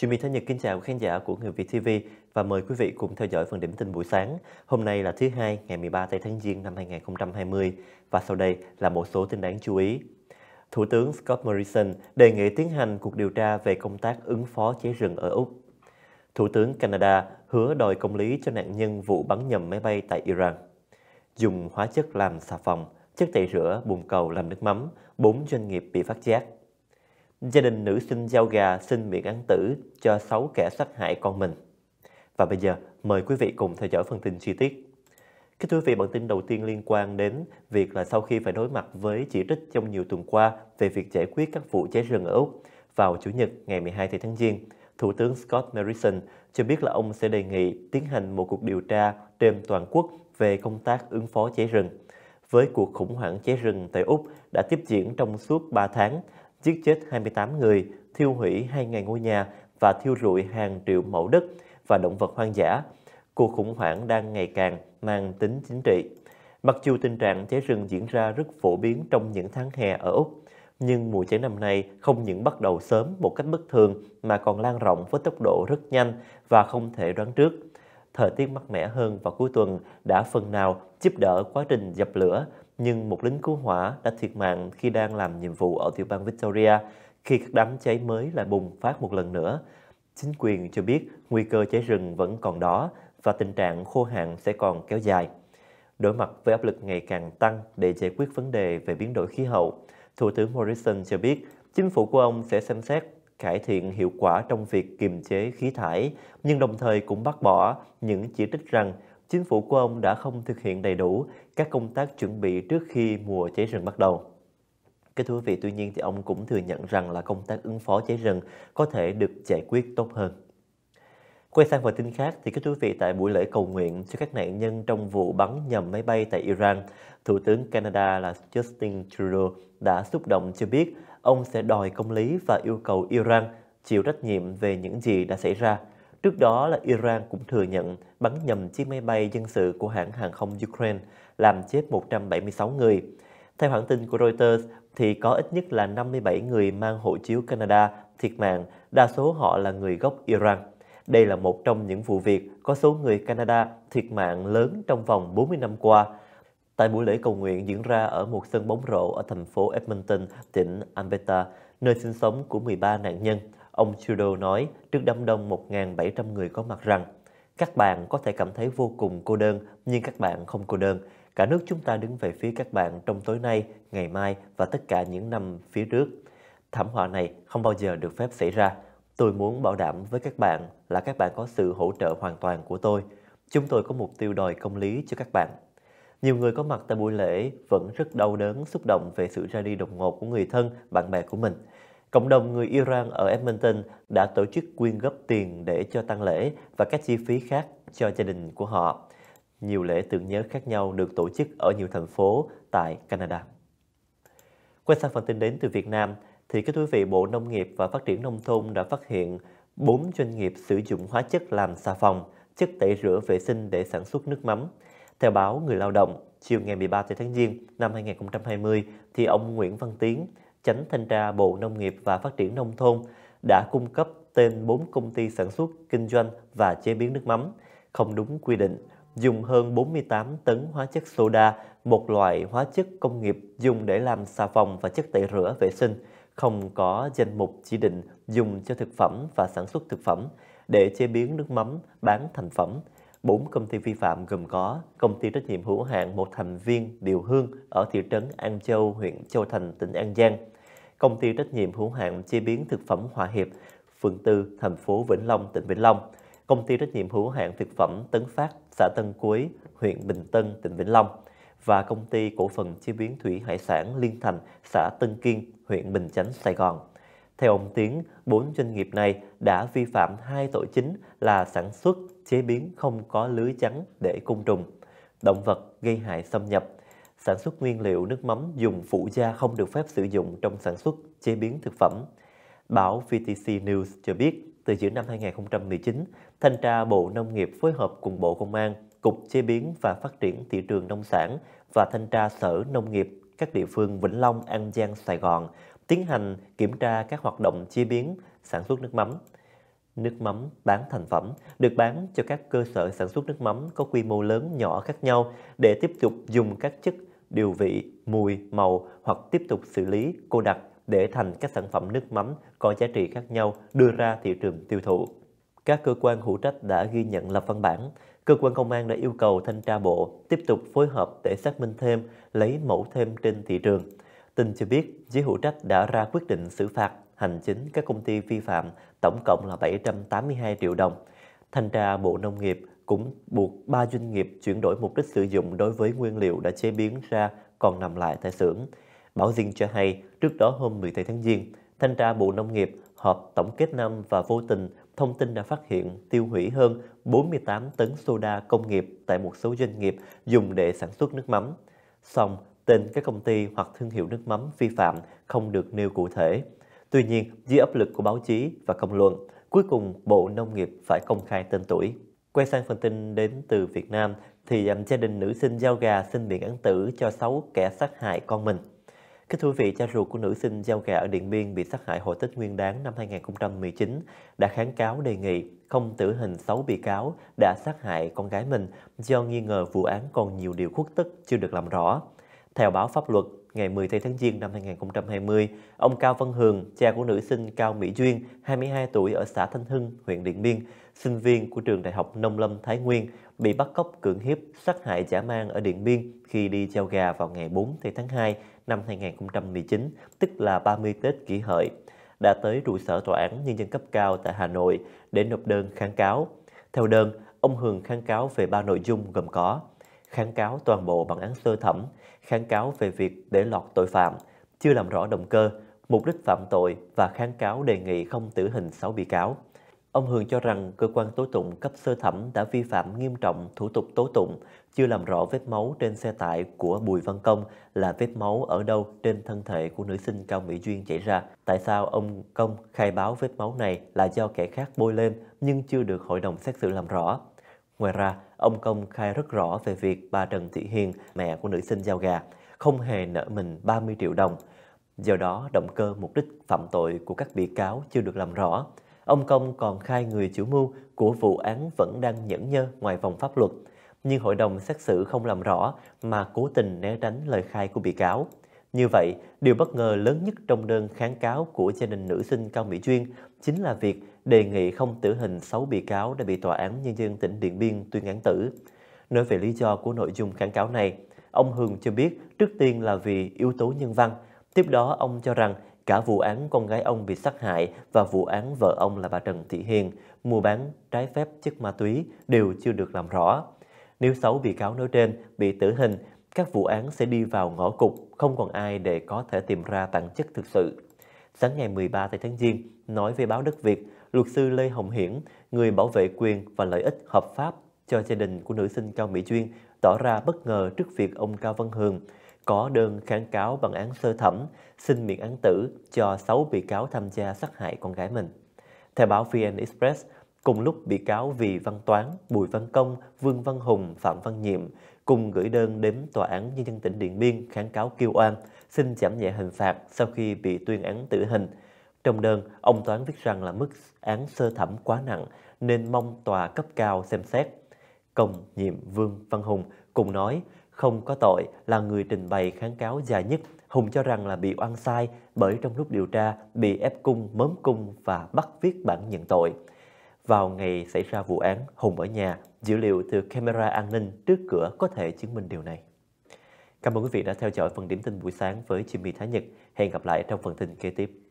Chị My Thế Nhật kính chào khán giả của Người Việt TV và mời quý vị cùng theo dõi phần điểm tin buổi sáng. Hôm nay là thứ hai, ngày 13 tháng Giêng năm 2020 và sau đây là một số tin đáng chú ý. Thủ tướng Scott Morrison đề nghị tiến hành cuộc điều tra về công tác ứng phó cháy rừng ở Úc. Thủ tướng Canada hứa đòi công lý cho nạn nhân vụ bắn nhầm máy bay tại Iran. Dùng hóa chất làm xà phòng, chất tẩy rửa, bồn cầu làm nước mắm, Bốn doanh nghiệp bị phát giác gia đình nữ sinh giao gà xin miễn án tử cho 6 kẻ sát hại con mình. Và bây giờ, mời quý vị cùng theo dõi phần tin chi tiết. Kính thưa quý vị, bản tin đầu tiên liên quan đến việc là sau khi phải đối mặt với chỉ trích trong nhiều tuần qua về việc giải quyết các vụ cháy rừng ở Úc vào Chủ nhật ngày 12 tháng Giêng, Thủ tướng Scott Morrison cho biết là ông sẽ đề nghị tiến hành một cuộc điều tra trên toàn quốc về công tác ứng phó cháy rừng. Với cuộc khủng hoảng cháy rừng tại Úc đã tiếp diễn trong suốt 3 tháng giết chết 28 người, thiêu hủy 2.000 ngôi nhà và thiêu rụi hàng triệu mẫu đất và động vật hoang dã. Cuộc khủng hoảng đang ngày càng mang tính chính trị. Mặc dù tình trạng cháy rừng diễn ra rất phổ biến trong những tháng hè ở Úc, nhưng mùa cháy năm nay không những bắt đầu sớm một cách bất thường mà còn lan rộng với tốc độ rất nhanh và không thể đoán trước. Thời tiết mát mẻ hơn vào cuối tuần đã phần nào giúp đỡ quá trình dập lửa, nhưng một lính cứu hỏa đã thiệt mạng khi đang làm nhiệm vụ ở tiểu bang Victoria khi các đám cháy mới lại bùng phát một lần nữa. Chính quyền cho biết nguy cơ cháy rừng vẫn còn đó và tình trạng khô hạn sẽ còn kéo dài. Đối mặt với áp lực ngày càng tăng để giải quyết vấn đề về biến đổi khí hậu, Thủ tướng Morrison cho biết chính phủ của ông sẽ xem xét cải thiện hiệu quả trong việc kiềm chế khí thải, nhưng đồng thời cũng bác bỏ những chỉ trích rằng chính phủ của ông đã không thực hiện đầy đủ các công tác chuẩn bị trước khi mùa cháy rừng bắt đầu. Cái thú vị tuy nhiên thì ông cũng thừa nhận rằng là công tác ứng phó cháy rừng có thể được giải quyết tốt hơn. Quay sang phần tin khác thì các quý vị tại buổi lễ cầu nguyện cho các nạn nhân trong vụ bắn nhầm máy bay tại Iran, Thủ tướng Canada là Justin Trudeau đã xúc động cho biết ông sẽ đòi công lý và yêu cầu Iran chịu trách nhiệm về những gì đã xảy ra. Trước đó là Iran cũng thừa nhận bắn nhầm chiếc máy bay dân sự của hãng hàng không Ukraine, làm chết 176 người. Theo hãng tin của Reuters, thì có ít nhất là 57 người mang hộ chiếu Canada thiệt mạng, đa số họ là người gốc Iran. Đây là một trong những vụ việc có số người Canada thiệt mạng lớn trong vòng 40 năm qua. Tại buổi lễ cầu nguyện diễn ra ở một sân bóng rổ ở thành phố Edmonton, tỉnh Alberta, nơi sinh sống của 13 nạn nhân. Ông Trudeau nói trước đám đông 1.700 người có mặt rằng các bạn có thể cảm thấy vô cùng cô đơn, nhưng các bạn không cô đơn. Cả nước chúng ta đứng về phía các bạn trong tối nay, ngày mai và tất cả những năm phía trước. Thảm họa này không bao giờ được phép xảy ra. Tôi muốn bảo đảm với các bạn là các bạn có sự hỗ trợ hoàn toàn của tôi. Chúng tôi có mục tiêu đòi công lý cho các bạn. Nhiều người có mặt tại buổi lễ vẫn rất đau đớn, xúc động về sự ra đi đột ngột của người thân, bạn bè của mình. Cộng đồng người Iran ở Edmonton đã tổ chức quyên góp tiền để cho tăng lễ và các chi phí khác cho gia đình của họ. Nhiều lễ tưởng nhớ khác nhau được tổ chức ở nhiều thành phố tại Canada. Quay sang phần tin đến từ Việt Nam, thì các quý vị Bộ Nông nghiệp và Phát triển Nông thôn đã phát hiện 4 doanh nghiệp sử dụng hóa chất làm xà phòng, chất tẩy rửa vệ sinh để sản xuất nước mắm. Theo báo Người Lao động, chiều ngày 13 tháng Giêng năm 2020, thì ông Nguyễn Văn Tiến, Chánh Thanh tra Bộ Nông nghiệp và Phát triển Nông thôn đã cung cấp tên 4 công ty sản xuất, kinh doanh và chế biến nước mắm không đúng quy định, dùng hơn 48 tấn hóa chất soda, một loại hóa chất công nghiệp dùng để làm xà phòng và chất tẩy rửa vệ sinh, không có danh mục chỉ định dùng cho thực phẩm và sản xuất thực phẩm để chế biến nước mắm bán thành phẩm 4 công ty vi phạm gồm có công ty trách nhiệm hữu hạn một thành viên Điều Hương ở thị trấn An Châu, huyện Châu Thành, tỉnh An Giang, công ty trách nhiệm hữu hạn chế biến thực phẩm Hòa Hiệp, phường 4, thành phố Vĩnh Long, tỉnh Vĩnh Long, công ty trách nhiệm hữu hạn thực phẩm Tấn Phát, xã Tân Quế, huyện Bình Tân, tỉnh Vĩnh Long và công ty cổ phần chế biến thủy hải sản Liên Thành, xã Tân Kiên, huyện Bình Chánh, Sài Gòn. Theo ông Tiến, bốn doanh nghiệp này đã vi phạm hai tội chính là sản xuất, chế biến không có lưới chắn để côn trùng, động vật gây hại xâm nhập, sản xuất nguyên liệu nước mắm dùng phụ gia không được phép sử dụng trong sản xuất, chế biến thực phẩm. Báo VTC News cho biết, từ giữa năm 2019, Thanh tra Bộ Nông nghiệp phối hợp cùng Bộ Công an, Cục Chế biến và Phát triển Thị trường Nông sản và Thanh tra Sở Nông nghiệp các địa phương Vĩnh Long, An Giang, Sài Gòn tiến hành kiểm tra các hoạt động chế biến, sản xuất nước mắm nước mắm bán thành phẩm được bán cho các cơ sở sản xuất nước mắm có quy mô lớn nhỏ khác nhau để tiếp tục dùng các chất điều vị, mùi, màu hoặc tiếp tục xử lý, cô đặc để thành các sản phẩm nước mắm có giá trị khác nhau đưa ra thị trường tiêu thụ. Các cơ quan hữu trách đã ghi nhận lập văn bản. Cơ quan công an đã yêu cầu thanh tra bộ tiếp tục phối hợp để xác minh thêm, lấy mẫu thêm trên thị trường. Tin cho biết, giới hữu trách đã ra quyết định xử phạt hành chính các công ty vi phạm tổng cộng là 782 triệu đồng. Thanh tra Bộ Nông nghiệp cũng buộc 3 doanh nghiệp chuyển đổi mục đích sử dụng đối với nguyên liệu đã chế biến ra còn nằm lại tại xưởng. Bảo Diên cho hay, trước đó hôm 17 tháng Giêng, Thanh tra Bộ Nông nghiệp họp tổng kết năm và vô tình thông tin đã phát hiện tiêu hủy hơn 48 tấn soda công nghiệp tại một số doanh nghiệp dùng để sản xuất nước mắm. Song, tên các công ty hoặc thương hiệu nước mắm vi phạm không được nêu cụ thể. Tuy nhiên, dưới áp lực của báo chí và công luận, cuối cùng Bộ Nông nghiệp phải công khai tên tuổi. Quay sang phần tin đến từ Việt Nam, thì gia đình nữ sinh giao gà xin biện án tử cho 6 kẻ sát hại con mình. Kính thưa vị, cha ruột của nữ sinh giao gà ở Điện Biên bị sát hại hồi Tết Nguyên đáng năm 2019 đã kháng cáo đề nghị không tử hình 6 bị cáo đã sát hại con gái mình do nghi ngờ vụ án còn nhiều điều khuất tức chưa được làm rõ. Theo báo pháp luật, ngày 10 tháng Giêng năm 2020, ông Cao Văn Hường, cha của nữ sinh Cao Mỹ Duyên, 22 tuổi ở xã Thanh Hưng, huyện Điện Biên, sinh viên của trường Đại học Nông Lâm Thái Nguyên, bị bắt cóc cưỡng hiếp, sát hại giả mang ở Điện Biên khi đi treo gà vào ngày 4 tháng 2 năm 2019, tức là 30 Tết kỷ hợi, đã tới trụ sở Tòa án Nhân dân cấp cao tại Hà Nội để nộp đơn kháng cáo. Theo đơn, ông Hường kháng cáo về ba nội dung gồm có kháng cáo toàn bộ bản án sơ thẩm kháng cáo về việc để lọt tội phạm, chưa làm rõ động cơ, mục đích phạm tội và kháng cáo đề nghị không tử hình 6 bị cáo. Ông Hường cho rằng cơ quan tố tụng cấp sơ thẩm đã vi phạm nghiêm trọng thủ tục tố tụng, chưa làm rõ vết máu trên xe tải của Bùi Văn Công là vết máu ở đâu trên thân thể của nữ sinh Cao Mỹ Duyên chảy ra. Tại sao ông Công khai báo vết máu này là do kẻ khác bôi lên nhưng chưa được hội đồng xét xử làm rõ? Ngoài ra, ông Công khai rất rõ về việc bà Trần Thị Hiền, mẹ của nữ sinh giao gà, không hề nợ mình 30 triệu đồng. Do đó, động cơ mục đích phạm tội của các bị cáo chưa được làm rõ. Ông Công còn khai người chủ mưu của vụ án vẫn đang nhẫn nhơ ngoài vòng pháp luật, nhưng hội đồng xét xử không làm rõ mà cố tình né tránh lời khai của bị cáo. Như vậy, điều bất ngờ lớn nhất trong đơn kháng cáo của gia đình nữ sinh Cao Mỹ chuyên chính là việc đề nghị không tử hình 6 bị cáo đã bị Tòa án Nhân dân tỉnh Điện Biên tuyên án tử. Nói về lý do của nội dung kháng cáo này, ông Hường cho biết trước tiên là vì yếu tố nhân văn. Tiếp đó, ông cho rằng cả vụ án con gái ông bị sát hại và vụ án vợ ông là bà Trần Thị Hiền mua bán trái phép chất ma túy đều chưa được làm rõ. Nếu 6 bị cáo nói trên bị tử hình các vụ án sẽ đi vào ngõ cụt, không còn ai để có thể tìm ra tặng chất thực sự. Sáng ngày 13 tháng Giêng, nói với báo Đất Việt, luật sư Lê Hồng Hiển, người bảo vệ quyền và lợi ích hợp pháp cho gia đình của nữ sinh Cao Mỹ Duyên, tỏ ra bất ngờ trước việc ông Cao Văn Hường có đơn kháng cáo bằng án sơ thẩm xin miễn án tử cho 6 bị cáo tham gia sát hại con gái mình. Theo báo VN Express, Cùng lúc bị cáo Vì Văn Toán, Bùi Văn Công, Vương Văn Hùng, Phạm Văn Nhiệm cùng gửi đơn đến Tòa án Nhân dân tỉnh Điện Biên kháng cáo kêu oan, xin giảm nhẹ hình phạt sau khi bị tuyên án tử hình. Trong đơn, ông Toán viết rằng là mức án sơ thẩm quá nặng nên mong tòa cấp cao xem xét. Công nhiệm Vương Văn Hùng cùng nói không có tội là người trình bày kháng cáo dài nhất. Hùng cho rằng là bị oan sai bởi trong lúc điều tra bị ép cung, mớm cung và bắt viết bản nhận tội. Vào ngày xảy ra vụ án, Hùng ở nhà, dữ liệu từ camera an ninh trước cửa có thể chứng minh điều này. Cảm ơn quý vị đã theo dõi phần điểm tin buổi sáng với Jimmy Thái Nhật. Hẹn gặp lại trong phần tin kế tiếp.